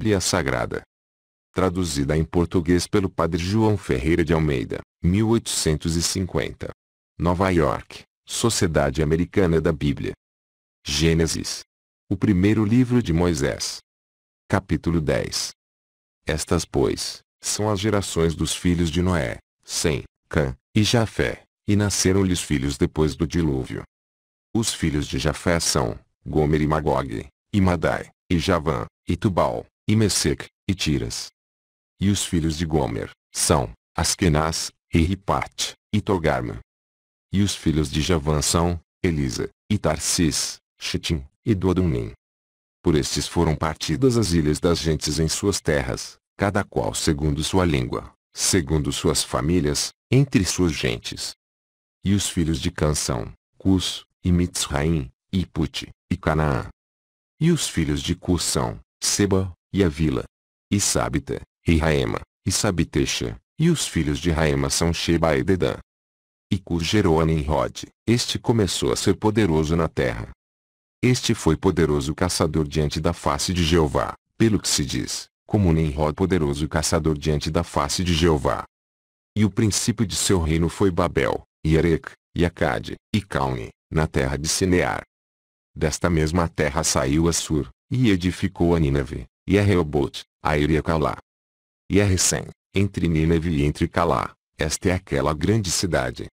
Bíblia Sagrada. Traduzida em português pelo Padre João Ferreira de Almeida, 1850. Nova York, Sociedade Americana da Bíblia. Gênesis. O primeiro livro de Moisés. Capítulo 10. Estas, pois, são as gerações dos filhos de Noé, Sem, Cã e Jafé, e nasceram-lhes filhos depois do dilúvio. Os filhos de Jafé são, Gomer e Magog, e Madai, e Javã, e Tubal, e Mesec, e Tiras. E os filhos de Gomer, são, Askenaz, e Ripat, e Togarma. E os filhos de Javã são, Elisa, e Tarsis, Chitim, e Dodunim. Por estes foram partidas as ilhas das gentes em suas terras, cada qual segundo sua língua, segundo suas famílias, entre suas gentes. E os filhos de Cansão, Cus, e Mitzraim, e Put, e Canaã. E os filhos de Cus são, Seba, e a vila, e Sábita, e Raema, e Sabitecha, e os filhos de Raema são Sheba e Dedã. E Cur gerou a Nimrod, este começou a ser poderoso na terra. Este foi poderoso caçador diante da face de Jeová, pelo que se diz, como Nimrod poderoso caçador diante da face de Jeová. E o princípio de seu reino foi Babel, e Erech, e Acade, e Calne, na terra de Sinear. Desta mesma terra saiu Assur, e edificou a Nínive, e a Reobot, a Calá. E a Recém, entre Nínive e entre Calá, esta é aquela grande cidade.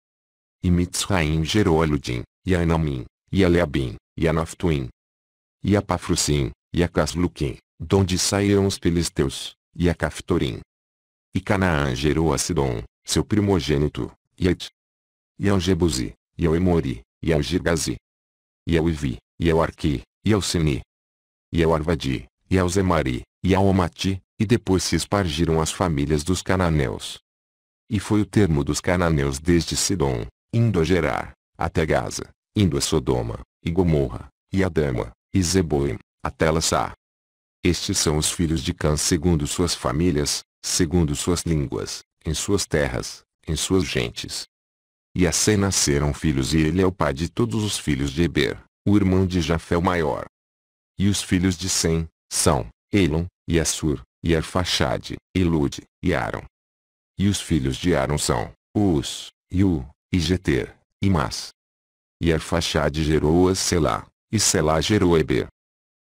E Mitzraim gerou a Ludim, e a Anamim, e a Leabim, e a Naftuim. E a Pafrusim, e a Casluquim, donde saíram os filisteus, e a Caftorim. E Canaã gerou a Sidom, seu primogênito, e a E ao Jebusi, e ao Emori, e ao Girgazi. E ao Ivi, e ao Arqui, e ao Sini. E ao Arvadi, e aos Emari, e ao Omati, e depois se espargiram as famílias dos cananeus. E foi o termo dos cananeus desde Sidom, indo a Gerar, até Gaza, indo a Sodoma, e Gomorra, e Adama, e Zeboim, até Lassá. Estes são os filhos de Cã segundo suas famílias, segundo suas línguas, em suas terras, em suas gentes. E assim nasceram filhos e ele é o pai de todos os filhos de Eber, o irmão de Jafé o maior. E os filhos de Sem, são, Elon, e Assur, e Arfaxade, e Lud, e Aram. E os filhos de Aram são, Us, Yu, e Jeter e Mas. E Arfaxade gerou a Selá, e Selá gerou Eber.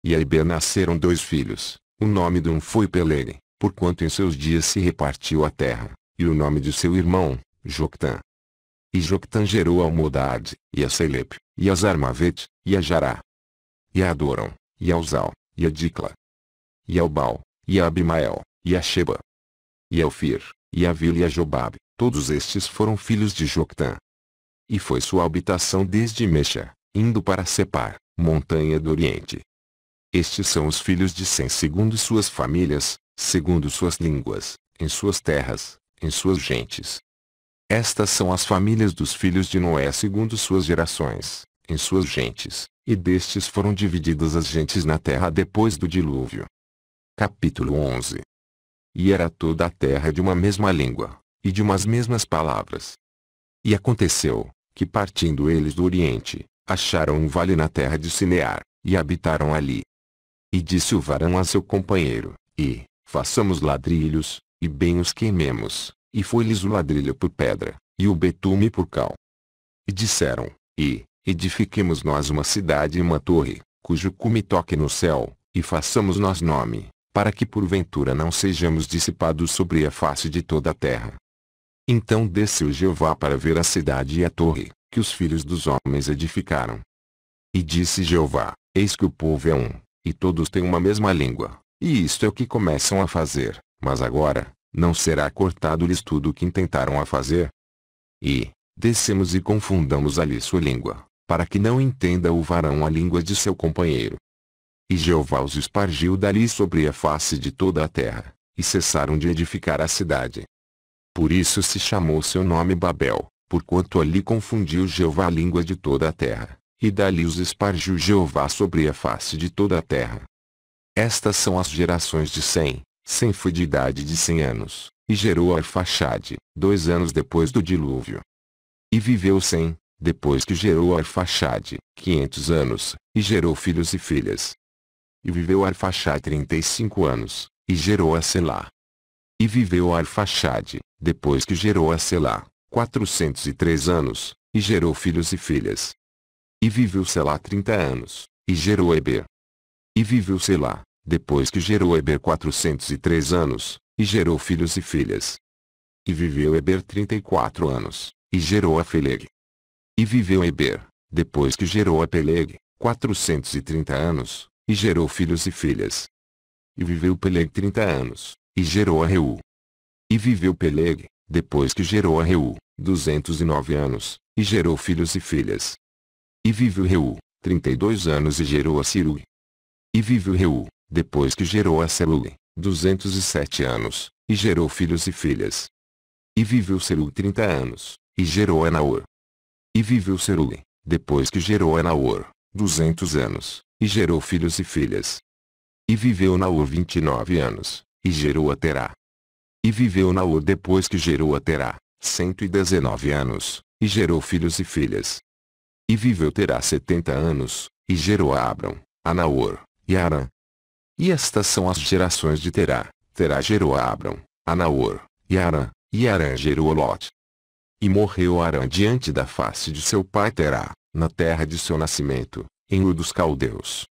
E a Eber nasceram dois filhos, o nome de um foi Pelene, porquanto em seus dias se repartiu a terra, e o nome de seu irmão, Joctan. E Joctan gerou a Modad, e a Selep, e a Zarmavet, e a Jará. E a Adoram, e a Uzal, e a Dicla, e ao Baal, e a Abimael, e a Sheba, e ao Fir, e a Vila e a Jobab, todos estes foram filhos de Joctã. E foi sua habitação desde Mecha, indo para Separ, montanha do Oriente. Estes são os filhos de Sem segundo suas famílias, segundo suas línguas, em suas terras, em suas gentes. Estas são as famílias dos filhos de Noé segundo suas gerações em suas gentes, e destes foram divididas as gentes na terra depois do dilúvio. Capítulo 11 E era toda a terra de uma mesma língua, e de umas mesmas palavras. E aconteceu, que partindo eles do Oriente, acharam um vale na terra de Sinear, e habitaram ali. E disse o varão a seu companheiro, e, façamos ladrilhos, e bem os queimemos, e foi-lhes o ladrilho por pedra, e o betume por cal. E disseram, e, Edifiquemos nós uma cidade e uma torre, cujo cume toque no céu, e façamos nós nome, para que porventura não sejamos dissipados sobre a face de toda a terra. Então desceu Jeová para ver a cidade e a torre, que os filhos dos homens edificaram. E disse Jeová, eis que o povo é um, e todos têm uma mesma língua, e isto é o que começam a fazer, mas agora, não será cortado-lhes tudo o que intentaram a fazer? E, descemos e confundamos ali sua língua, para que não entenda o varão a língua de seu companheiro. E Jeová os espargiu dali sobre a face de toda a terra, e cessaram de edificar a cidade. Por isso se chamou seu nome Babel, porquanto ali confundiu Jeová a língua de toda a terra, e dali os espargiu Jeová sobre a face de toda a terra. Estas são as gerações de Sem, Sem foi de idade de cem anos, e gerou Arfaxade, dois anos depois do dilúvio. E viveu Sem, depois que gerou Arfaxad, 500 anos, e gerou filhos e filhas. E viveu Arfaxad 35 anos, e gerou a Selá. E viveu Arfaxad, depois que gerou a Selá, 403 anos, e gerou filhos e filhas. E viveu Selá 30 anos, e gerou Eber. E viveu Selá, depois que gerou Eber 403 anos, e gerou filhos e filhas. E viveu Eber 34 anos, e gerou a Feleg. E viveu Eber, depois que gerou a Peleg, 430 anos, e gerou filhos e filhas. E viveu Peleg 30 anos, e gerou a Reu. E viveu Peleg, depois que gerou a Reu, 209 anos, e gerou filhos e filhas. E viveu Reu, 32 anos e gerou a Siru. E viveu Reu, depois que gerou a Selug, 207 anos, e gerou filhos e filhas. E viveu Seru 30 anos, e gerou a Naor, e viveu Serule, depois que gerou anaor duzentos anos, e gerou filhos e filhas. E viveu Naor vinte e nove anos, e gerou a Terá. E viveu Naor depois que gerou a Terá, cento e anos, e gerou filhos e filhas. E viveu Terá setenta anos, e gerou a Abram, a e a Arã. E estas são as gerações de Terá. Terá gerou a Abram, a e a Arã, e Arã gerou a Lot. E morreu Arã diante da face de seu pai Terá, na terra de seu nascimento, em Ur dos Caldeus.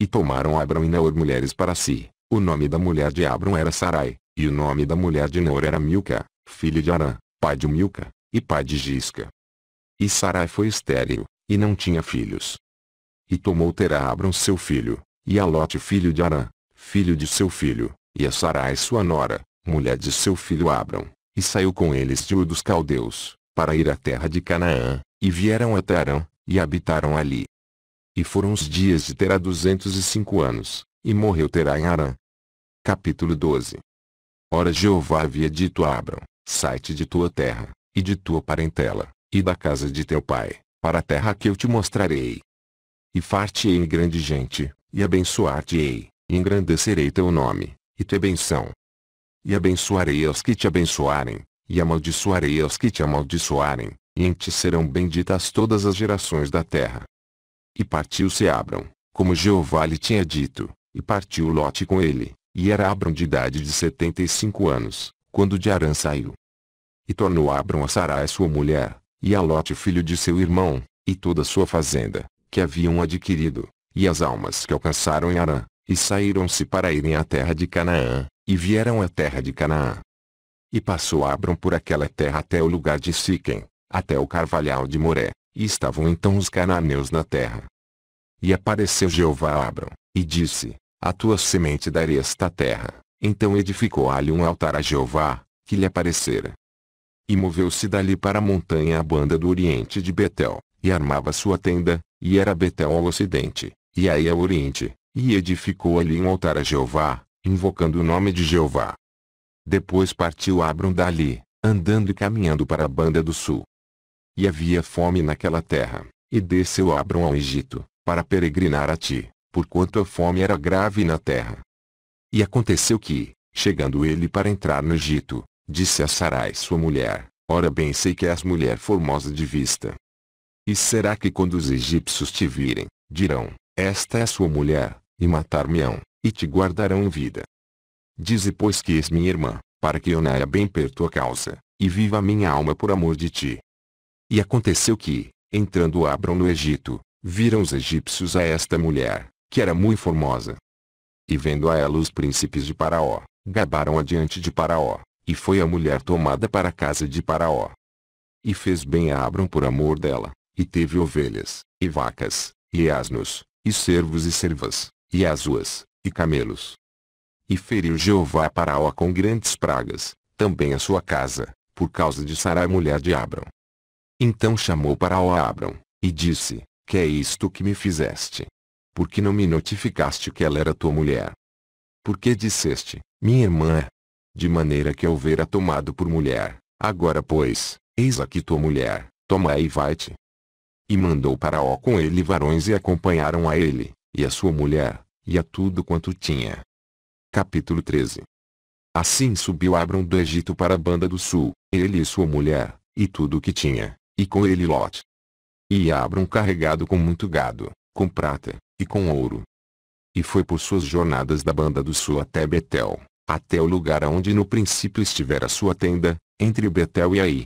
E tomaram Abrão e Neor mulheres para si. O nome da mulher de Abrão era Sarai, e o nome da mulher de Neor era Milca, filho de Arã, pai de Milca, e pai de Gisca. E Sarai foi estéril, e não tinha filhos. E tomou Terá Abrão seu filho, e a Lote filho de Arã, filho de seu filho, e a Sarai sua nora, mulher de seu filho Abrão, e saiu com eles Tiro dos Caldeus, para ir à terra de Canaã, e vieram a Tarão, e habitaram ali. E foram os dias de Terá duzentos e cinco anos, e morreu Terá em Arã. Capítulo 12 Ora Jeová havia dito a Abram, sai-te de tua terra, e de tua parentela, e da casa de teu pai, para a terra que eu te mostrarei. E far-te-ei grande gente, e abençoar-te-ei, e engrandecerei teu nome, e tua benção e abençoarei aos que te abençoarem, e amaldiçoarei aos que te amaldiçoarem, e em ti serão benditas todas as gerações da terra. E partiu-se Abram, como Jeová lhe tinha dito, e partiu Lote com ele, e era Abram de idade de setenta e cinco anos, quando de Arã saiu. E tornou Abram a Sarai sua mulher, e a Lote filho de seu irmão, e toda sua fazenda, que haviam adquirido, e as almas que alcançaram em Arã, e saíram-se para irem à terra de Canaã, e vieram à terra de Canaã. E passou Abram por aquela terra até o lugar de Siquem, até o carvalhal de Moré, e estavam então os cananeus na terra. E apareceu Jeová a Abram, e disse, a tua semente darei esta terra. Então edificou ali um altar a Jeová, que lhe aparecera. E moveu-se dali para a montanha à banda do oriente de Betel, e armava sua tenda, e era Betel ao ocidente, e aí ao oriente, e edificou ali um altar a Jeová, invocando o nome de Jeová. Depois partiu Abram dali, andando e caminhando para a banda do sul. E havia fome naquela terra, e desceu Abram ao Egito, para peregrinar a ti, porquanto a fome era grave na terra. E aconteceu que, chegando ele para entrar no Egito, disse a Sarai sua mulher, Ora bem sei que és mulher formosa de vista. E será que quando os egípcios te virem, dirão, Esta é sua mulher, e matar-me-ão, e te guardarão em vida. Dize pois que és minha irmã, para que eu naia bem per tua causa, e viva a minha alma por amor de ti. E aconteceu que, entrando Abram no Egito, viram os egípcios a esta mulher, que era muito formosa. E vendo a ela os príncipes de Paraó, gabaram adiante de Paraó, e foi a mulher tomada para a casa de Paraó. E fez bem a Abram por amor dela, e teve ovelhas, e vacas, e asnos, e servos e servas, e as e camelos. E feriu Jeová Faraó com grandes pragas, também a sua casa, por causa de Sarai mulher de Abram. Então chamou Faraó a Abram, e disse, que é isto que me fizeste? Porque não me notificaste que ela era tua mulher? Porque disseste, minha irmã é? De maneira que eu vera tomado por mulher, agora pois, eis aqui tua mulher, toma e vai-te. E mandou Faraó com ele varões e acompanharam a ele, e a sua mulher, e a tudo quanto tinha. Capítulo 13 Assim subiu Abram do Egito para a Banda do Sul, ele e sua mulher, e tudo o que tinha, e com ele Lot. E Abram carregado com muito gado, com prata, e com ouro. E foi por suas jornadas da Banda do Sul até Betel, até o lugar onde no princípio estivera sua tenda, entre Betel e Aí.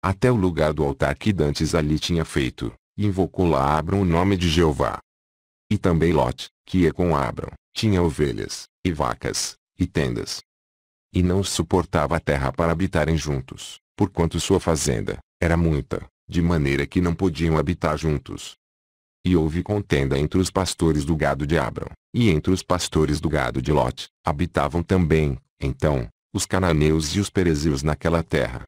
Até o lugar do altar que dantes ali tinha feito, e invocou lá Abram o nome de Jeová. E também Lot, que ia é com Abram, tinha ovelhas, e vacas, e tendas. E não suportava a terra para habitarem juntos, porquanto sua fazenda, era muita, de maneira que não podiam habitar juntos. E houve contenda entre os pastores do gado de Abram, e entre os pastores do gado de Lot, habitavam também, então, os cananeus e os perezeus naquela terra.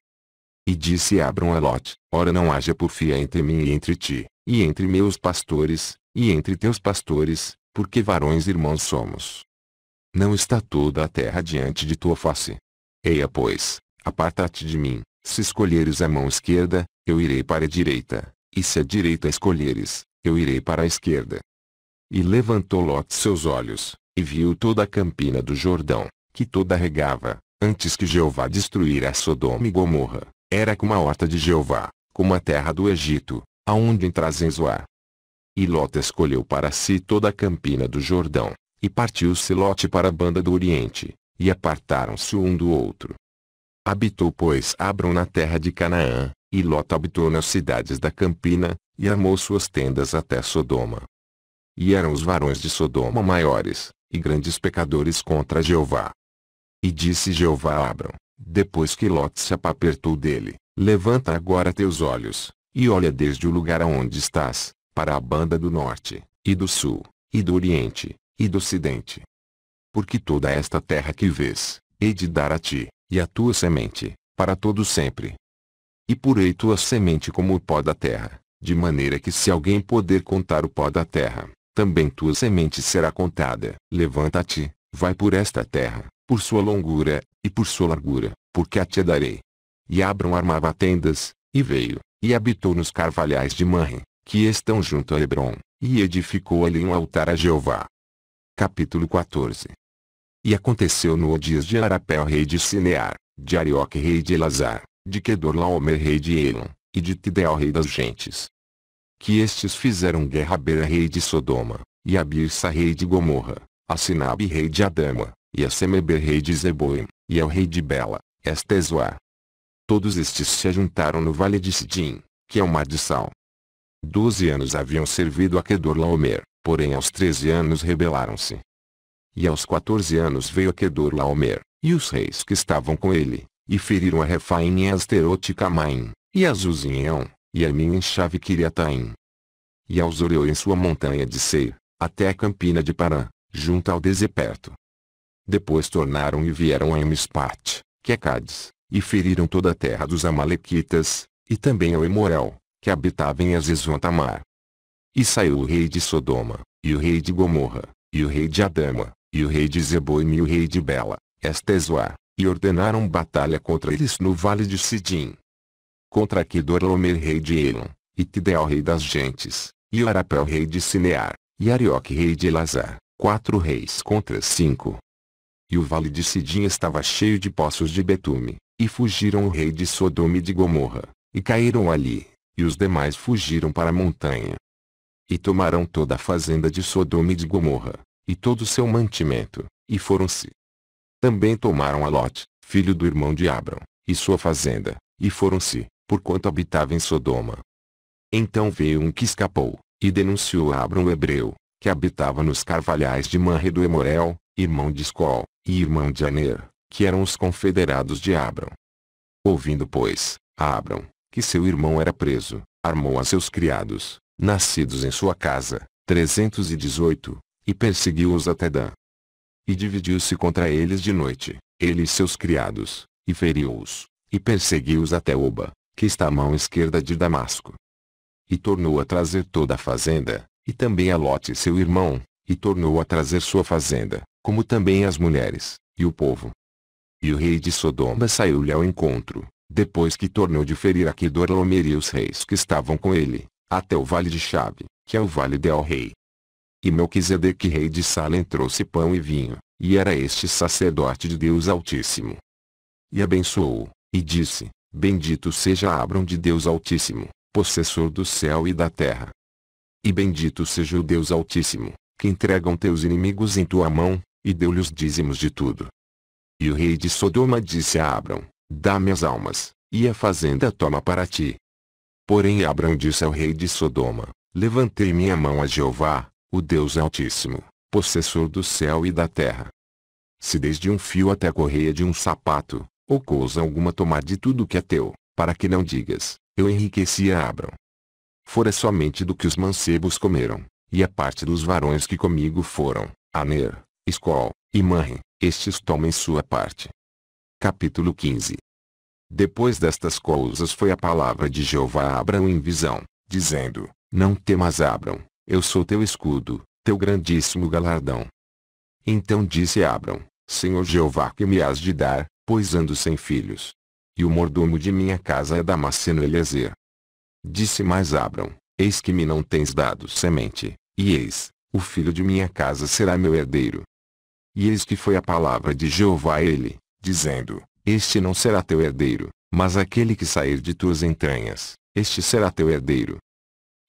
E disse Abram a Lot, Ora não haja porfia entre mim e entre ti, e entre meus pastores, e entre teus pastores, porque varões irmãos somos. Não está toda a terra diante de tua face. Eia pois, aparta-te de mim, se escolheres a mão esquerda, eu irei para a direita, e se a direita escolheres, eu irei para a esquerda. E levantou Ló seus olhos, e viu toda a campina do Jordão, que toda regava, antes que Jeová destruíra Sodoma e Gomorra, era como a horta de Jeová, como a terra do Egito, aonde entras em Zoar. E Lot escolheu para si toda a campina do Jordão, e partiu-se Lot para a banda do Oriente, e apartaram-se um do outro. Habitou pois Abram na terra de Canaã, e Lot habitou nas cidades da campina, e armou suas tendas até Sodoma. E eram os varões de Sodoma maiores, e grandes pecadores contra Jeová. E disse Jeová a Abram, depois que Lot se apapertou dele, levanta agora teus olhos, e olha desde o lugar aonde estás, para a banda do norte, e do sul, e do oriente, e do ocidente. Porque toda esta terra que vês, hei de dar a ti, e à tua semente, para todo sempre. E purei tua semente como o pó da terra, de maneira que se alguém poder contar o pó da terra, também tua semente será contada. Levanta-te, vai por esta terra, por sua longura, e por sua largura, porque a te darei. E Abram armava tendas, e veio, e habitou nos carvalhais de Manre, que estão junto a Hebron, e edificou ali um altar a Jeová. Capítulo 14 E aconteceu no dias de Arapel rei de Sinear, de Arioque rei de Elazar, de Kedorlaomer rei de Elon, e de Tidel rei das gentes. Que estes fizeram guerra a Bera rei de Sodoma, e a Birsa rei de Gomorra, a Sinabe rei de Adama, e a Semeber rei de Zeboim, e ao rei de Bela, Estesuá. Todos estes se juntaram no vale de Sidim, que é o mar de Sal, Doze anos haviam servido a Kedor Laomer, porém aos treze anos rebelaram-se. E aos quatorze anos veio a Kedor Laomer, e os reis que estavam com ele, e feriram a Refaim e Asterote Camaim, e a Zuzinhão, e a em chave Kiriataim. E aos Oreu em sua montanha de Seir, até a campina de Parã, junto ao deserto. Depois tornaram e vieram a Emispat, que é Cádiz, e feriram toda a terra dos Amalequitas, e também ao Emorel, que habitava em Azizontamar. E saiu o rei de Sodoma, e o rei de Gomorra, e o rei de Adama, e o rei de Zeboim e o rei de Bela, Estezoá, e ordenaram batalha contra eles no vale de Sidim. Contra Quidorlomer rei de Elon, e Tideal rei das gentes, e Arapel rei de Sinear, e Arioque rei de Elazar, quatro reis contra cinco. E o vale de Sidim estava cheio de poços de betume, e fugiram o rei de Sodoma e de Gomorra, e caíram ali e os demais fugiram para a montanha. E tomaram toda a fazenda de Sodoma e de Gomorra, e todo o seu mantimento, e foram-se. Também tomaram a Lot, filho do irmão de Abram, e sua fazenda, e foram-se, porquanto habitava em Sodoma. Então veio um que escapou, e denunciou a Abram o hebreu, que habitava nos carvalhais de Manre do Emorel, irmão de Escol, e irmão de Aner, que eram os confederados de Abram. Ouvindo, pois, Abram, que seu irmão era preso, armou a seus criados, nascidos em sua casa, 318, e perseguiu-os até Dan. E dividiu-se contra eles de noite, ele e seus criados, e feriu-os, e perseguiu-os até Oba, que está à mão esquerda de Damasco. E tornou a trazer toda a fazenda, e também a Lote seu irmão, e tornou a trazer sua fazenda, como também as mulheres, e o povo. E o rei de Sodoma saiu-lhe ao encontro, depois que tornou de ferir aqui Dorlomer e os reis que estavam com ele, até o vale de Chave, que é o vale de Rei. E Melquisedeque rei de Salem trouxe pão e vinho, e era este sacerdote de Deus Altíssimo. E abençoou, e disse, Bendito seja Abram de Deus Altíssimo, possessor do céu e da terra. E bendito seja o Deus Altíssimo, que entregam teus inimigos em tua mão, e deu lhes dízimos de tudo. E o rei de Sodoma disse a Abram, Dá-me as almas, e a fazenda toma para ti. Porém Abraão disse ao rei de Sodoma, Levantei minha mão a Jeová, o Deus Altíssimo, possessor do céu e da terra. Se desde um fio até a correia de um sapato, ou coisa alguma tomar de tudo que é teu, para que não digas, eu enriqueci a Abrão. Fora somente do que os mancebos comeram, e a parte dos varões que comigo foram, Aner, Escol, e Manre, estes tomem sua parte. Capítulo 15 Depois destas coisas foi a palavra de Jeová a Abrão em visão, dizendo, Não temas Abrão, eu sou teu escudo, teu grandíssimo galardão. Então disse Abrão, Senhor Jeová que me has de dar, pois ando sem filhos. E o mordomo de minha casa é Damasceno Eliezer. Disse mais Abrão, Eis que me não tens dado semente, e eis, o filho de minha casa será meu herdeiro. E eis que foi a palavra de Jeová a ele, dizendo, Este não será teu herdeiro, mas aquele que sair de tuas entranhas este será teu herdeiro.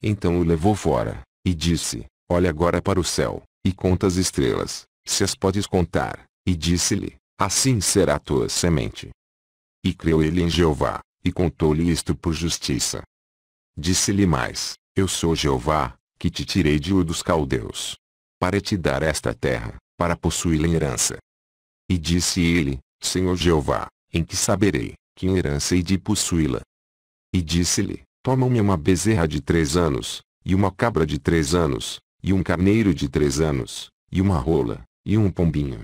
Então o levou fora, e disse, Olha agora para o céu, e conta as estrelas, se as podes contar, e disse-lhe, Assim será tua semente. E creu ele em Jeová, e contou-lhe isto por justiça. Disse-lhe mais, Eu sou Jeová, que te tirei de Ur dos Caldeus, para te dar esta terra, para possuí-la em herança. E disse ele, Senhor Jeová, em que saberei, que herança hei de possuí-la? E disse-lhe, Tomam-me uma bezerra de três anos, e uma cabra de três anos, e um carneiro de três anos, e uma rola, e um pombinho.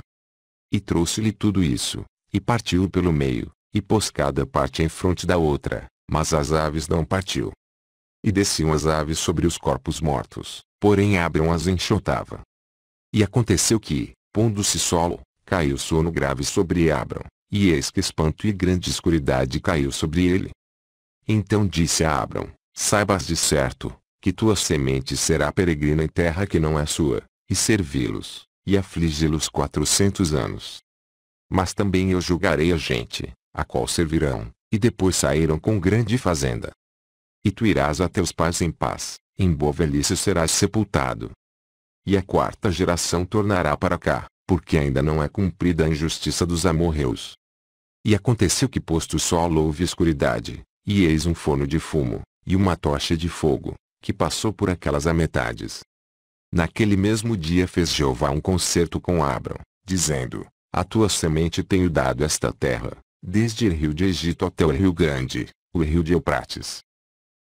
E trouxe-lhe tudo isso, e partiu pelo meio, e pôs cada parte em frente da outra, mas as aves não partiu. E desciam as aves sobre os corpos mortos, porém Abram as enxotava. E aconteceu que, pondo-se solo, Caiu sono grave sobre Abram, e eis que espanto e grande escuridade caiu sobre ele. Então disse a Abram, saibas de certo, que tua semente será peregrina em terra que não é sua, e servi-los, e afligi-los quatrocentos anos. Mas também eu julgarei a gente, a qual servirão, e depois saíram com grande fazenda. E tu irás a teus pais em paz, em boa velhice serás sepultado. E a quarta geração tornará para cá, porque ainda não é cumprida a injustiça dos amorreus. E aconteceu que posto o sol houve escuridade, e eis um forno de fumo, e uma tocha de fogo, que passou por aquelas a metades. Naquele mesmo dia fez Jeová um concerto com Abram, dizendo, A tua semente tenho dado esta terra, desde o rio de Egito até o rio grande, o rio de Euprates.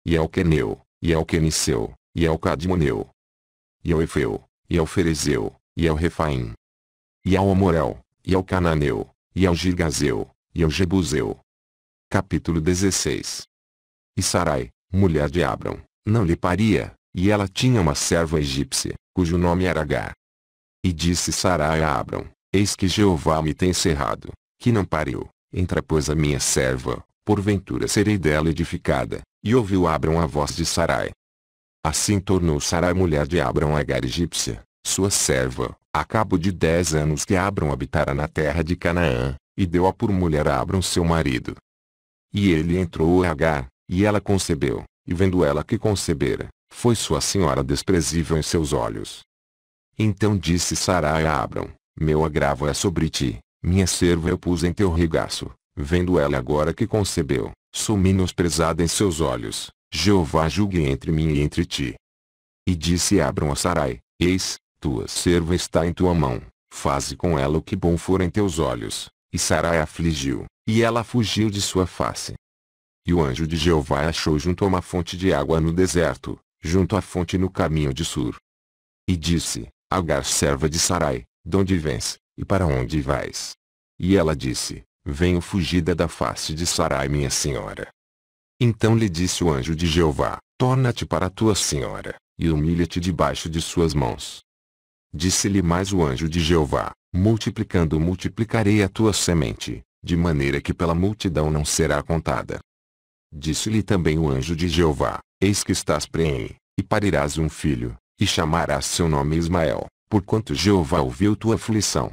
E ao Queneu, e ao Queniceu, e ao Cadmoneu, e ao Efeu, e ao Ferezeu, e ao Refaim, e ao Amorel, e ao Cananeu, e ao Girgazeu, e ao Jebuseu. Capítulo 16 E Sarai, mulher de Abram, não lhe paria, e ela tinha uma serva egípcia, cujo nome era Agar. E disse Sarai a Abram, Eis que Jeová me tem cerrado, que não pariu, entra pois a minha serva, porventura serei dela edificada, e ouviu Abram a voz de Sarai. Assim tornou Sarai mulher de a Agar egípcia, sua serva, a cabo de dez anos que Abram habitara na terra de Canaã, e deu-a por mulher a Abram seu marido. E ele entrou a Agar, e ela concebeu, e vendo ela que concebera, foi sua senhora desprezível em seus olhos. Então disse Sarai a Abram, meu agravo é sobre ti, minha serva eu pus em teu regaço, vendo ela agora que concebeu, sou menosprezada em seus olhos, Jeová julgue entre mim e entre ti. E disse Abram a Sarai, eis, tua serva está em tua mão, faze com ela o que bom for em teus olhos. E Sarai afligiu, e ela fugiu de sua face. E o anjo de Jeová achou junto a uma fonte de água no deserto, junto à fonte no caminho de Sur. E disse, Agar serva de Sarai, donde vens, e para onde vais? E ela disse, venho fugida da face de Sarai minha senhora. Então lhe disse o anjo de Jeová, torna-te para tua senhora, e humilha-te debaixo de suas mãos, Disse-lhe mais o anjo de Jeová, multiplicando multiplicarei a tua semente, de maneira que pela multidão não será contada. Disse-lhe também o anjo de Jeová, eis que estás prenhe, e parirás um filho, e chamarás seu nome Ismael, porquanto Jeová ouviu tua aflição.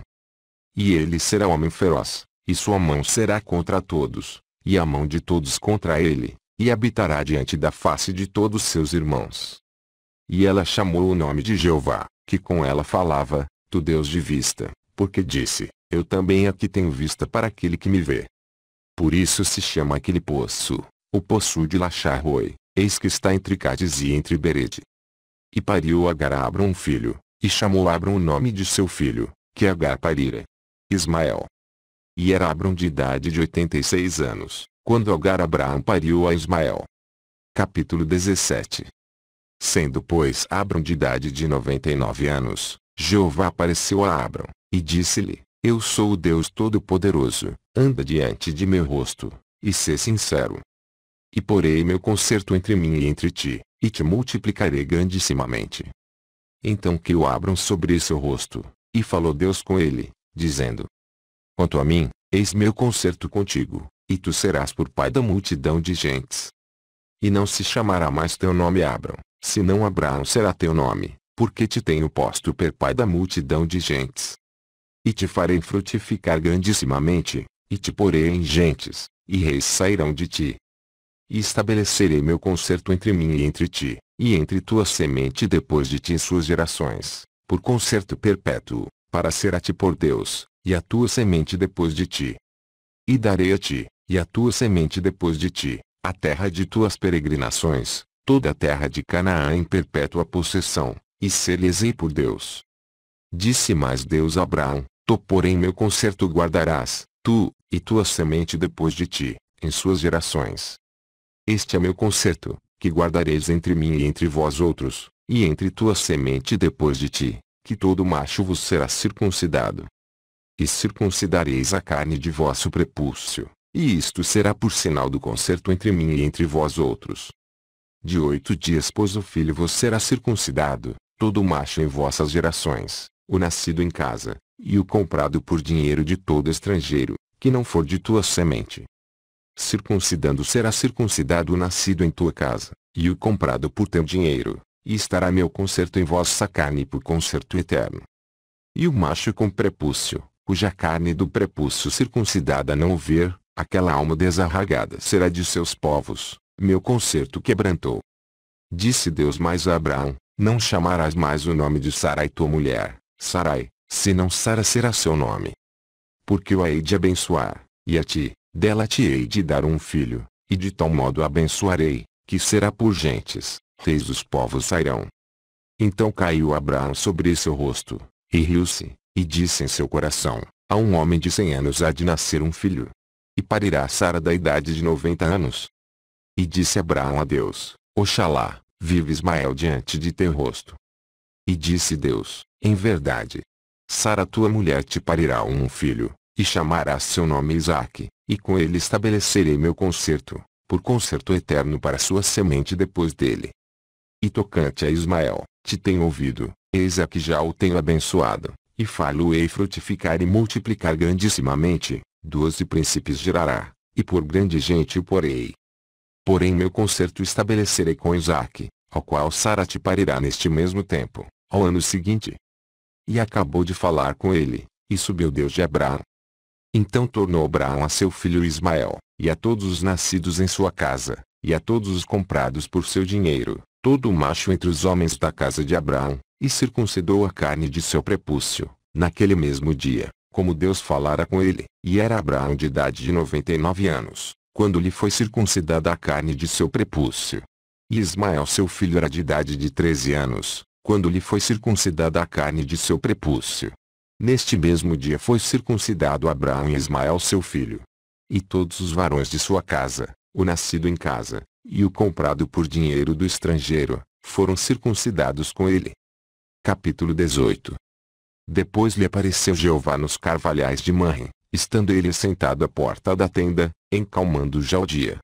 E ele será homem feroz, e sua mão será contra todos, e a mão de todos contra ele, e habitará diante da face de todos seus irmãos. E ela chamou o nome de Jeová, que com ela falava, tu Deus de vista, porque disse, eu também aqui tenho vista para aquele que me vê. Por isso se chama aquele poço, o poço de Lacharroi, eis que está entre Cádiz e entre Berede. E pariu Agar a Abram um filho, e chamou Abram o nome de seu filho, que é Agar parira. Ismael. E era Abram de idade de 86 anos, quando Agar Abraão pariu a Ismael. Capítulo 17 Sendo pois Abram de idade de noventa e nove anos, Jeová apareceu a Abram, e disse-lhe, Eu sou o Deus Todo-Poderoso, anda diante de meu rosto, e sê sincero. E porei meu concerto entre mim e entre ti, e te multiplicarei grandissimamente. Então que o Abram sobre seu rosto, e falou Deus com ele, dizendo, Quanto a mim, eis meu concerto contigo, e tu serás por pai da multidão de gentes. E não se chamará mais teu nome Abram, Senão Abraão será teu nome, porque te tenho posto per pai da multidão de gentes. E te farei frutificar grandissimamente, e te porei em gentes, e reis sairão de ti. E estabelecerei meu concerto entre mim e entre ti, e entre tua semente depois de ti em suas gerações, por concerto perpétuo, para ser a ti por Deus, e a tua semente depois de ti. E darei a ti, e a tua semente depois de ti, a terra de tuas peregrinações, toda a terra de Canaã em perpétua possessão, e ser-lhes-ei por Deus. Disse mais Deus a Abraão, tu porém meu concerto guardarás, tu, e tua semente depois de ti, em suas gerações. Este é meu concerto, que guardareis entre mim e entre vós outros, e entre tua semente depois de ti, que todo macho vos será circuncidado. E circuncidareis a carne de vosso prepúcio, e isto será por sinal do concerto entre mim e entre vós outros. De oito dias pôs o filho vos será circuncidado, todo macho em vossas gerações, o nascido em casa, e o comprado por dinheiro de todo estrangeiro, que não for de tua semente. Circuncidando será circuncidado o nascido em tua casa, e o comprado por teu dinheiro, e estará meu conserto em vossa carne por conserto eterno. E o macho com prepúcio, cuja carne do prepúcio circuncidada não o ver, aquela alma desarragada será de seus povos, meu conserto quebrantou. Disse Deus mais a Abraão, não chamarás mais o nome de Sarai tua mulher, Sarai, senão Sara será seu nome. Porque eu a hei de abençoar, e a ti, dela te hei de dar um filho, e de tal modo abençoarei, que será por gentes, reis dos povos sairão. Então caiu Abraão sobre seu rosto, e riu-se, e disse em seu coração, a um homem de cem anos há de nascer um filho. E parirá Sara da idade de noventa anos, e disse Abraão a Deus, Oxalá, vive Ismael diante de teu rosto. E disse Deus, em verdade, Sara tua mulher te parirá um filho, e chamarás seu nome Isaque, e com ele estabelecerei meu concerto, por concerto eterno para sua semente depois dele. E tocante a Ismael, te tenho ouvido, eis a que já o tenho abençoado, e falo-ei frutificar e multiplicar grandissimamente, doze príncipes gerará, e por grande gente o porei, Porém meu concerto estabelecerei com Isaac, ao qual Sara te parirá neste mesmo tempo, ao ano seguinte. E acabou de falar com ele, e subiu Deus de Abraão. Então tornou Abraão a seu filho Ismael, e a todos os nascidos em sua casa, e a todos os comprados por seu dinheiro, todo o macho entre os homens da casa de Abraão, e circuncidou a carne de seu prepúcio, naquele mesmo dia, como Deus falara com ele, e era Abraão de idade de noventa e nove anos quando lhe foi circuncidada a carne de seu prepúcio. E Ismael seu filho era de idade de 13 anos, quando lhe foi circuncidada a carne de seu prepúcio. Neste mesmo dia foi circuncidado Abraão e Ismael seu filho. E todos os varões de sua casa, o nascido em casa, e o comprado por dinheiro do estrangeiro, foram circuncidados com ele. Capítulo 18 Depois lhe apareceu Jeová nos carvalhais de Manre, Estando ele sentado à porta da tenda, encalmando já o dia.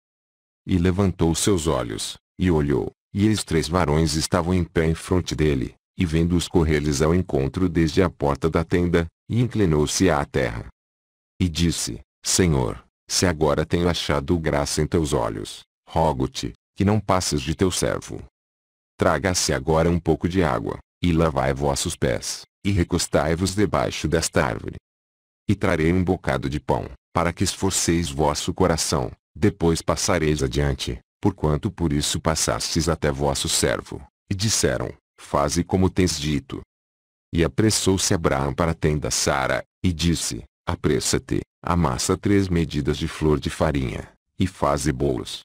E levantou seus olhos, e olhou, e eis três varões estavam em pé em frente dele, e vendo-os correr-lhes ao encontro desde a porta da tenda, e inclinou-se à terra. E disse, Senhor, se agora tenho achado graça em teus olhos, rogo-te, que não passes de teu servo. Traga-se agora um pouco de água, e lavai vossos pés, e recostai-vos debaixo desta árvore. E trarei um bocado de pão, para que esforceis vosso coração, depois passareis adiante, porquanto por isso passastes até vosso servo. E disseram, faze como tens dito. E apressou-se Abraão para a tenda Sara, e disse, apressa-te, amassa três medidas de flor de farinha, e faze bolos.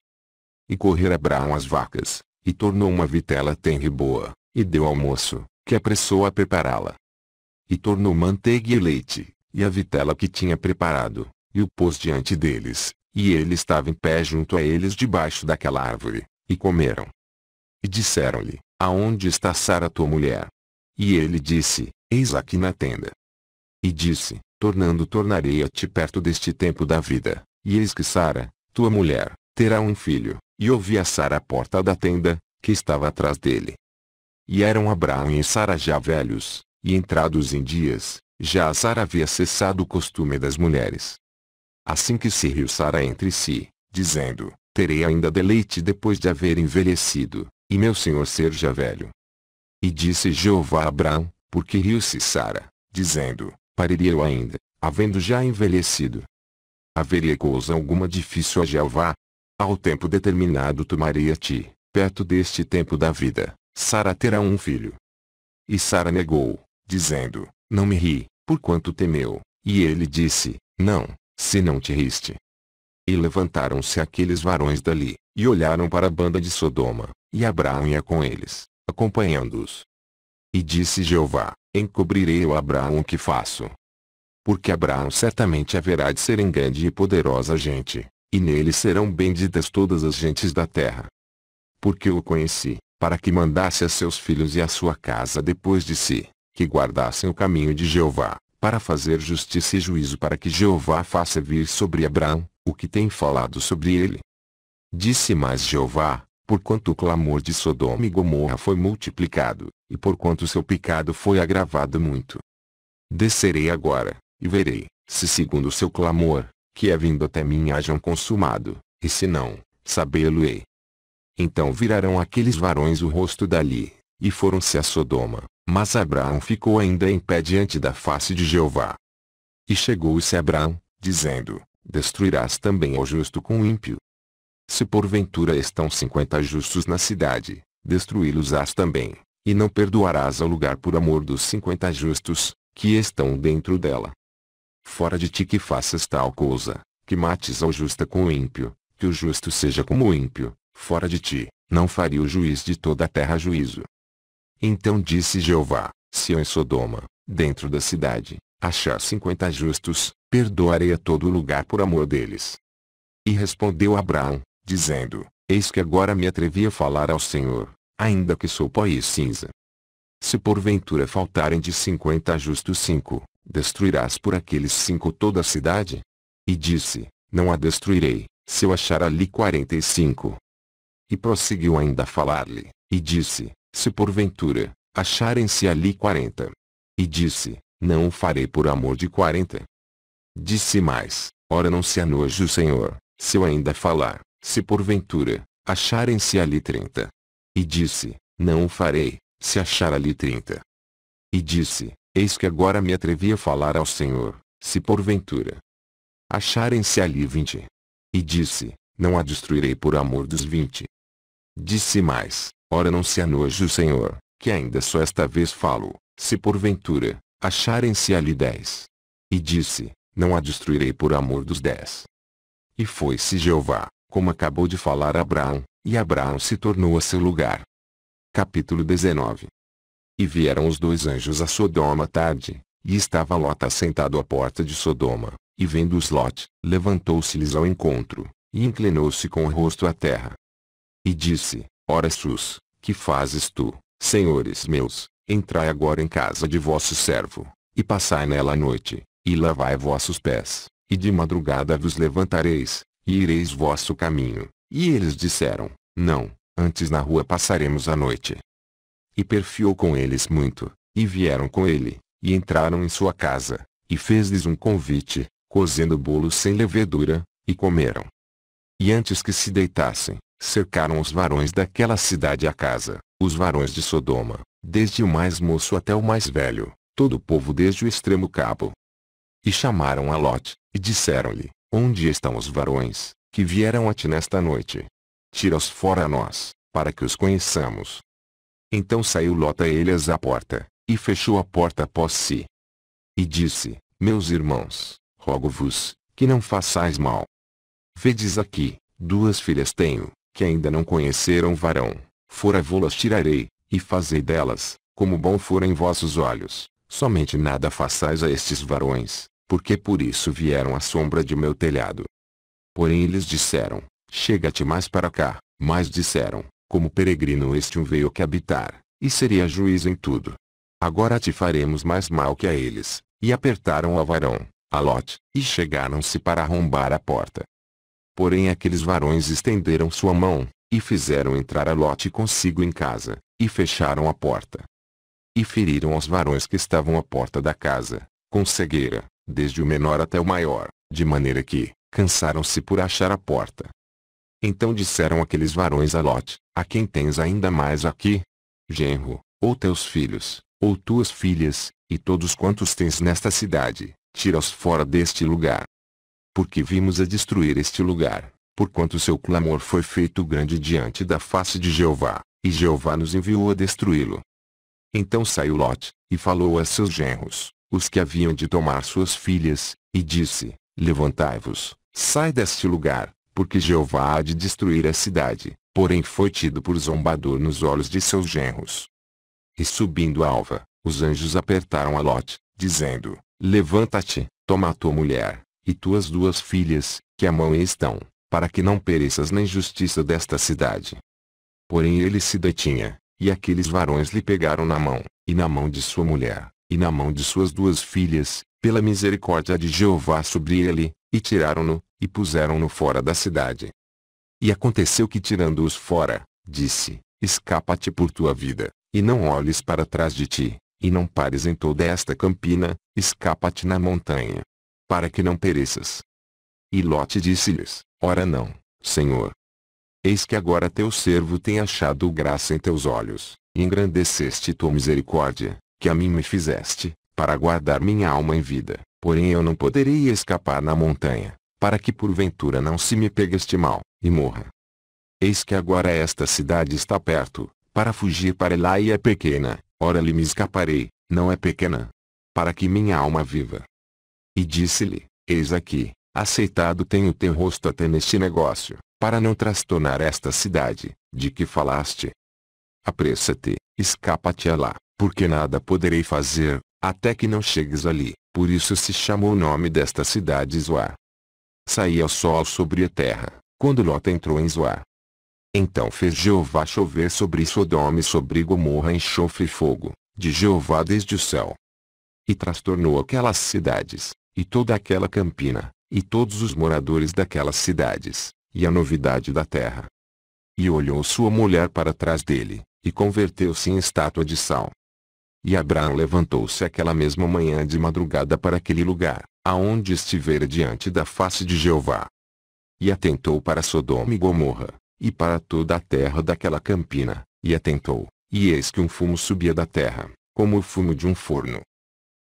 E correr Abraão as vacas, e tornou uma vitela tenre boa, e deu ao moço, que apressou a prepará-la. E tornou manteiga e leite, e a vitela que tinha preparado, e o pôs diante deles, e ele estava em pé junto a eles debaixo daquela árvore, e comeram. E disseram-lhe, Aonde está Sara tua mulher? E ele disse, Eis aqui na tenda. E disse, Tornando tornarei a ti perto deste tempo da vida, e eis que Sara, tua mulher, terá um filho, e ouvi a Sara a porta da tenda, que estava atrás dele. E eram Abraão e Sara já velhos, e entrados em dias, já a Sara havia cessado o costume das mulheres. Assim que se riu Sara entre si, dizendo, terei ainda deleite depois de haver envelhecido, e meu senhor ser já velho. E disse Jeová a Abraão, porque riu-se Sara, dizendo, pariria eu ainda, havendo já envelhecido. Haveria coisa alguma difícil a Jeová? Ao tempo determinado tomaria ti, perto deste tempo da vida, Sara terá um filho. E Sara negou, dizendo, não me ri, porquanto temeu. E ele disse, Não, se não te riste. E levantaram-se aqueles varões dali, e olharam para a banda de Sodoma, e Abraão ia com eles, acompanhando-os. E disse Jeová, Encobrirei eu a Abraão o que faço. Porque Abraão certamente haverá de ser em grande e poderosa gente, e nele serão benditas todas as gentes da terra. Porque o conheci, para que mandasse a seus filhos e a sua casa depois de si, que guardassem o caminho de Jeová, para fazer justiça e juízo para que Jeová faça vir sobre Abraão, o que tem falado sobre ele. Disse mais Jeová, porquanto o clamor de Sodoma e Gomorra foi multiplicado, e porquanto seu pecado foi agravado muito. Descerei agora, e verei, se segundo o seu clamor, que é vindo até mim hajam consumado, e se não, sabê-lo-ei. Então virarão aqueles varões o rosto dali, e foram-se a Sodoma. Mas Abraão ficou ainda em pé diante da face de Jeová. E chegou-se Abraão, dizendo, Destruirás também ao justo com o ímpio. Se porventura estão cinquenta justos na cidade, destruí-los-ás também, e não perdoarás ao lugar por amor dos cinquenta justos, que estão dentro dela. Fora de ti que faças tal coisa, que mates ao justa com o ímpio, que o justo seja como o ímpio, fora de ti, não faria o juiz de toda a terra juízo, então disse Jeová, se eu em Sodoma, dentro da cidade, achar cinquenta justos, perdoarei a todo lugar por amor deles. E respondeu Abraão, dizendo, Eis que agora me atrevi a falar ao Senhor, ainda que sou pó e cinza. Se porventura faltarem de cinquenta justos cinco, destruirás por aqueles cinco toda a cidade? E disse, não a destruirei, se eu achar ali quarenta e cinco. E prosseguiu ainda a falar-lhe, e disse, se porventura, acharem-se ali quarenta. E disse, não o farei por amor de quarenta. Disse mais, ora não se anoje o Senhor, se eu ainda falar, se porventura, acharem-se ali trinta. E disse, não o farei, se achar ali trinta. E disse, eis que agora me atrevi a falar ao Senhor, se porventura, acharem-se ali vinte. E disse, não a destruirei por amor dos vinte. Disse mais, Ora não se anoje o Senhor, que ainda só esta vez falo, se porventura, acharem-se ali dez. E disse, não a destruirei por amor dos dez. E foi-se Jeová, como acabou de falar Abraão, e Abraão se tornou a seu lugar. Capítulo 19 E vieram os dois anjos a Sodoma tarde, e estava Lot assentado à porta de Sodoma, e vendo-os Lot, levantou-se-lhes ao encontro, e inclinou-se com o rosto à terra. E disse, Ora Sus, que fazes tu, senhores meus, entrai agora em casa de vosso servo, e passai nela a noite, e lavai vossos pés, e de madrugada vos levantareis, e ireis vosso caminho. E eles disseram, não, antes na rua passaremos a noite. E perfiou com eles muito, e vieram com ele, e entraram em sua casa, e fez-lhes um convite, cozendo bolos sem levedura, e comeram. E antes que se deitassem, cercaram os varões daquela cidade a casa, os varões de Sodoma, desde o mais moço até o mais velho, todo o povo desde o extremo cabo. E chamaram a Lot, e disseram-lhe, Onde estão os varões, que vieram a ti nesta noite? Tira-os fora a nós, para que os conheçamos. Então saiu Lot a eles à porta, e fechou a porta após si. E disse, Meus irmãos, rogo-vos, que não façais mal. Vedes aqui, duas filhas tenho, que ainda não conheceram varão, fora vô-las tirarei, e fazei delas, como bom forem em vossos olhos, somente nada façais a estes varões, porque por isso vieram à sombra de meu telhado. Porém eles disseram, chega-te mais para cá, mas disseram, como peregrino este um veio que habitar, e seria juiz em tudo. Agora te faremos mais mal que a eles, e apertaram ao varão, a Lot, e chegaram-se para arrombar a porta, Porém aqueles varões estenderam sua mão, e fizeram entrar a Lote consigo em casa, e fecharam a porta. E feriram os varões que estavam à porta da casa, com cegueira, desde o menor até o maior, de maneira que, cansaram-se por achar a porta. Então disseram aqueles varões a Lote, a quem tens ainda mais aqui? Genro, ou teus filhos, ou tuas filhas, e todos quantos tens nesta cidade, tira-os fora deste lugar, porque vimos a destruir este lugar, porquanto seu clamor foi feito grande diante da face de Jeová, e Jeová nos enviou a destruí-lo. Então saiu Lot, e falou a seus genros, os que haviam de tomar suas filhas, e disse, Levantai-vos, sai deste lugar, porque Jeová há de destruir a cidade, porém foi tido por zombador nos olhos de seus genros. E subindo a alva, os anjos apertaram a Lot, dizendo, Levanta-te, toma a tua mulher, e tuas duas filhas, que a mão estão, para que não pereças na injustiça desta cidade. Porém ele se detinha, e aqueles varões lhe pegaram na mão, e na mão de sua mulher, e na mão de suas duas filhas, pela misericórdia de Jeová sobre ele, e tiraram-no, e puseram-no fora da cidade. E aconteceu que tirando-os fora, disse, escapa-te por tua vida, e não olhes para trás de ti, e não pares em toda esta campina, escapa-te na montanha, para que não pereças. E Lote disse-lhes, Ora não, Senhor. Eis que agora teu servo tem achado graça em teus olhos, e engrandeceste tua misericórdia, que a mim me fizeste, para guardar minha alma em vida, porém eu não poderei escapar na montanha, para que porventura não se me pegue este mal, e morra. Eis que agora esta cidade está perto, para fugir para lá e é pequena, ora lhe me escaparei, não é pequena. Para que minha alma viva, e disse-lhe, eis aqui, aceitado tenho teu rosto até neste negócio, para não trastornar esta cidade, de que falaste. Apressa-te, escapa-te a lá, porque nada poderei fazer, até que não chegues ali, por isso se chamou o nome desta cidade Zoá. Saía o sol sobre a terra, quando Lota entrou em Zoá. Então fez Jeová chover sobre Sodoma e sobre Gomorra enxofre e fogo, de Jeová desde o céu, e trastornou aquelas cidades, e toda aquela campina, e todos os moradores daquelas cidades, e a novidade da terra. E olhou sua mulher para trás dele, e converteu-se em estátua de sal. E Abraão levantou-se aquela mesma manhã de madrugada para aquele lugar, aonde estivera diante da face de Jeová. E atentou para Sodoma e Gomorra, e para toda a terra daquela campina, e atentou, e eis que um fumo subia da terra, como o fumo de um forno,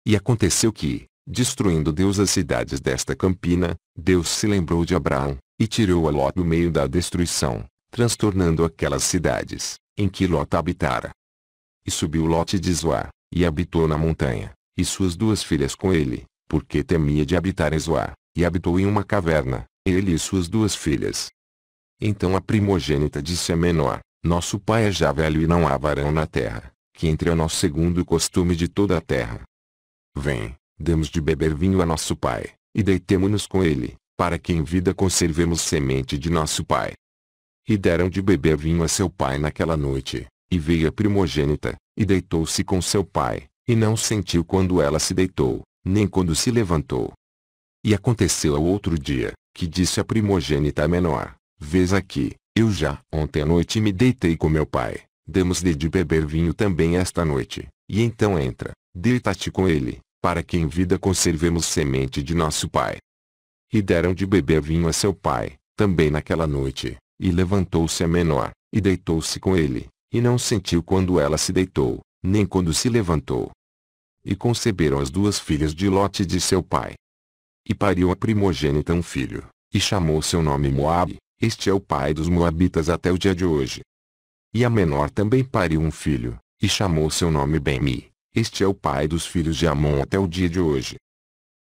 e aconteceu que, destruindo Deus as cidades desta campina, Deus se lembrou de Abraão, e tirou a Ló do meio da destruição, transtornando aquelas cidades, em que Ló habitara. E subiu Ló de Zoá, e habitou na montanha, e suas duas filhas com ele, porque temia de habitar em Zoá, e habitou em uma caverna, ele e suas duas filhas. Então a primogênita disse a menor, Nosso pai é já velho e não há varão na terra, que entre a nós segundo o costume de toda a terra. Vem, demos de beber vinho a nosso Pai, e deitemo-nos com ele, para que em vida conservemos semente de nosso Pai. E deram de beber vinho a seu pai naquela noite, e veio a primogênita, e deitou-se com seu pai, e não sentiu quando ela se deitou, nem quando se levantou. E aconteceu ao outro dia, que disse a primogênita menor, Vês aqui, eu já ontem à noite me deitei com meu pai, demos-lhe de beber vinho também esta noite, e então entra, deita-te com ele, para que em vida conservemos semente de nosso Pai. E deram de beber vinho a seu pai, também naquela noite, e levantou-se a menor, e deitou-se com ele, e não sentiu quando ela se deitou, nem quando se levantou. E conceberam as duas filhas de Lote de seu pai. E pariu a primogênita um filho, e chamou seu nome Moabe, este é o pai dos Moabitas até o dia de hoje. E a menor também pariu um filho, e chamou seu nome Bemi, este é o pai dos filhos de Amon até o dia de hoje.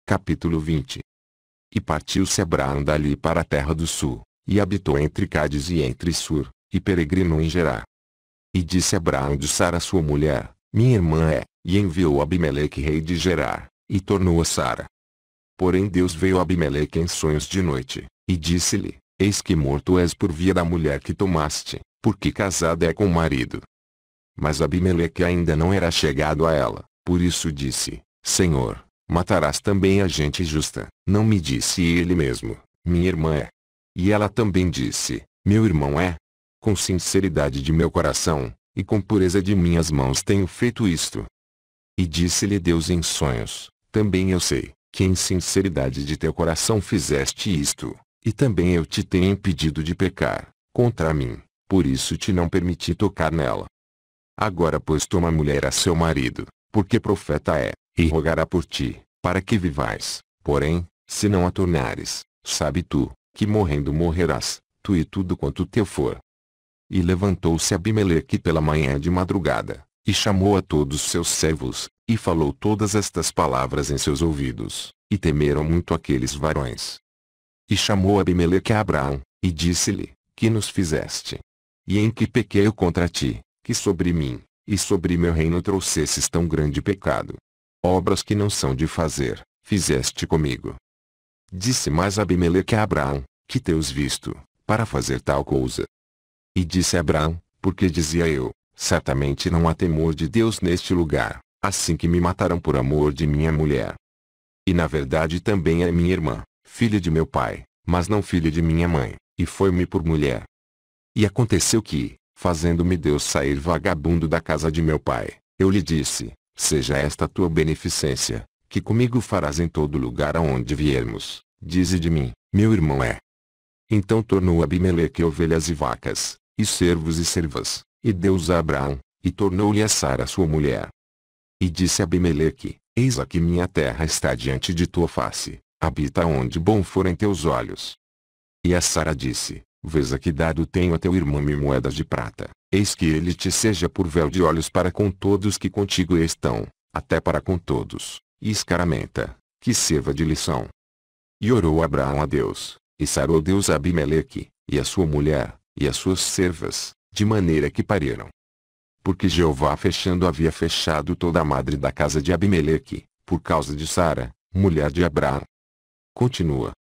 Capítulo 20 E partiu-se Abraão dali para a terra do sul, e habitou entre Cádiz e entre Sur, e peregrinou em Gerá. E disse Abraão de Sara sua mulher, minha irmã é, e enviou Abimeleque rei de Gerá, e tornou a Sara. Porém Deus veio a Abimeleque em sonhos de noite, e disse-lhe, eis que morto és por via da mulher que tomaste, porque casada é com o marido. Mas Abimeleque ainda não era chegado a ela, por isso disse, Senhor, matarás também a gente justa. Não me disse ele mesmo, minha irmã é. E ela também disse, meu irmão é. Com sinceridade de meu coração, e com pureza de minhas mãos tenho feito isto. E disse-lhe Deus em sonhos, também eu sei, que em sinceridade de teu coração fizeste isto, e também eu te tenho impedido de pecar, contra mim, por isso te não permiti tocar nela, Agora pois toma mulher a seu marido, porque profeta é, e rogará por ti, para que vivais. Porém, se não a tornares, sabe tu, que morrendo morrerás, tu e tudo quanto teu for. E levantou-se Abimeleque pela manhã de madrugada, e chamou a todos seus servos, e falou todas estas palavras em seus ouvidos, e temeram muito aqueles varões. E chamou Abimeleque a Abraão, e disse-lhe, que nos fizeste? E em que pequei eu contra ti, que sobre mim, e sobre meu reino trouxesses tão grande pecado. Obras que não são de fazer, fizeste comigo. Disse mais Abimeleque a Abraão, que teus visto, para fazer tal coisa. E disse Abraão, porque dizia eu, certamente não há temor de Deus neste lugar, assim que me matarão por amor de minha mulher. E na verdade também é minha irmã, filha de meu pai, mas não filha de minha mãe, e foi-me por mulher. E aconteceu que, fazendo-me Deus sair vagabundo da casa de meu pai. Eu lhe disse, seja esta tua beneficência, que comigo farás em todo lugar aonde viermos. Dize de mim, meu irmão é. Então tornou Abimeleque ovelhas e vacas, e servos e servas, e Deus a Abraão, e tornou-lhe a Sara sua mulher. E disse Abimeleque, eis aqui minha terra está diante de tua face, habita onde bom forem teus olhos. E a Sara disse, Vês que dado tenho a teu irmão me moedas de prata, eis que ele te seja por véu de olhos para com todos que contigo estão, até para com todos, e escaramenta, que serva de lição. E orou Abraão a Deus, e sarou Deus a Abimeleque, e a sua mulher, e as suas servas, de maneira que pariram. Porque Jeová fechando havia fechado toda a madre da casa de Abimeleque, por causa de Sara, mulher de Abraão. Continua.